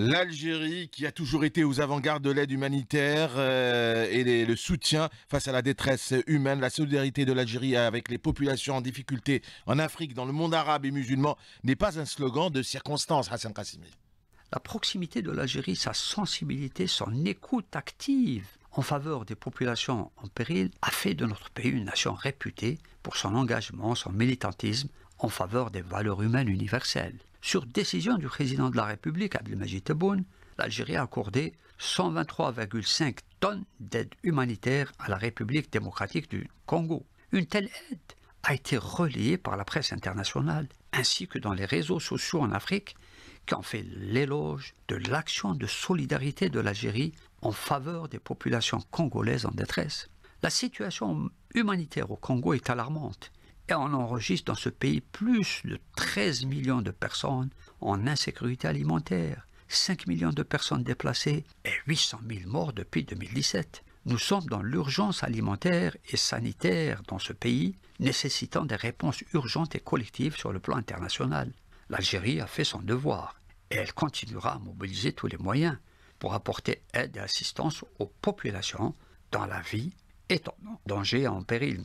L'Algérie qui a toujours été aux avant-gardes de l'aide humanitaire euh, et le soutien face à la détresse humaine, la solidarité de l'Algérie avec les populations en difficulté en Afrique, dans le monde arabe et musulman, n'est pas un slogan de circonstance, Hassan Kassimi. La proximité de l'Algérie, sa sensibilité, son écoute active en faveur des populations en péril a fait de notre pays une nation réputée pour son engagement, son militantisme en faveur des valeurs humaines universelles. Sur décision du président de la République, Abdelmajid Tebboune, l'Algérie a accordé 123,5 tonnes d'aide humanitaire à la République démocratique du Congo. Une telle aide a été relayée par la presse internationale ainsi que dans les réseaux sociaux en Afrique qui ont fait l'éloge de l'action de solidarité de l'Algérie en faveur des populations congolaises en détresse. La situation humanitaire au Congo est alarmante et on enregistre dans ce pays plus de 13 millions de personnes en insécurité alimentaire, 5 millions de personnes déplacées et 800 000 morts depuis 2017. Nous sommes dans l'urgence alimentaire et sanitaire dans ce pays, nécessitant des réponses urgentes et collectives sur le plan international. L'Algérie a fait son devoir et elle continuera à mobiliser tous les moyens pour apporter aide et assistance aux populations dans la vie est danger, en péril.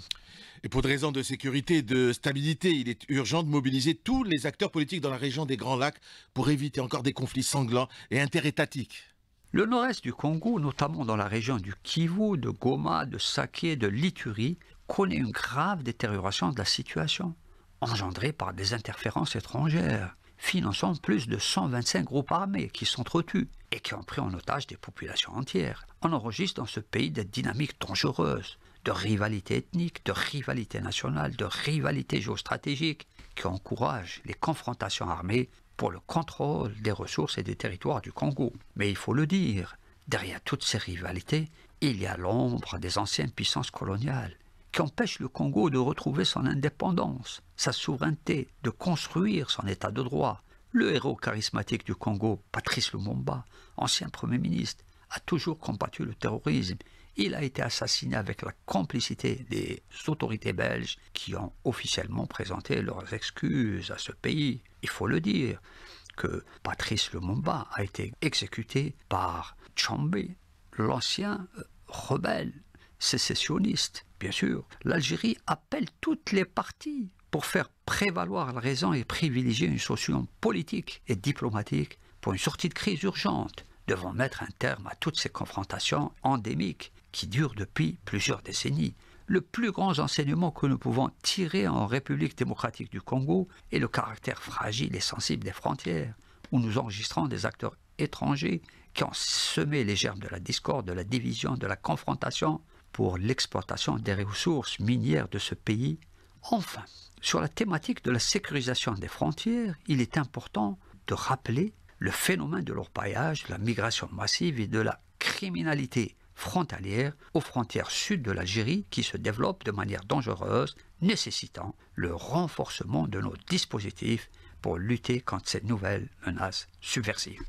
Et pour des raisons de sécurité et de stabilité, il est urgent de mobiliser tous les acteurs politiques dans la région des Grands Lacs pour éviter encore des conflits sanglants et interétatiques. Le nord-est du Congo, notamment dans la région du Kivu, de Goma, de Saké, de Lituri, connaît une grave détérioration de la situation, engendrée par des interférences étrangères finançant plus de 125 groupes armés qui s'entretuent et qui ont pris en otage des populations entières. On enregistre dans ce pays des dynamiques dangereuses de rivalités ethniques, de rivalités nationales, de rivalités géostratégiques qui encouragent les confrontations armées pour le contrôle des ressources et des territoires du Congo. Mais il faut le dire, derrière toutes ces rivalités, il y a l'ombre des anciennes puissances coloniales qui empêche le Congo de retrouver son indépendance, sa souveraineté, de construire son état de droit. Le héros charismatique du Congo, Patrice Lumumba, ancien Premier ministre, a toujours combattu le terrorisme. Il a été assassiné avec la complicité des autorités belges qui ont officiellement présenté leurs excuses à ce pays. Il faut le dire que Patrice Lumumba a été exécuté par Chambé, l'ancien euh, rebelle sécessionniste bien sûr, l'Algérie appelle toutes les parties pour faire prévaloir la raison et privilégier une solution politique et diplomatique pour une sortie de crise urgente, devant mettre un terme à toutes ces confrontations endémiques qui durent depuis plusieurs décennies. Le plus grand enseignement que nous pouvons tirer en République démocratique du Congo est le caractère fragile et sensible des frontières, où nous enregistrons des acteurs étrangers qui ont semé les germes de la discorde, de la division, de la confrontation, pour l'exploitation des ressources minières de ce pays. Enfin, sur la thématique de la sécurisation des frontières, il est important de rappeler le phénomène de l'orpaillage, de la migration massive et de la criminalité frontalière aux frontières sud de l'Algérie qui se développe de manière dangereuse, nécessitant le renforcement de nos dispositifs pour lutter contre cette nouvelle menace subversive.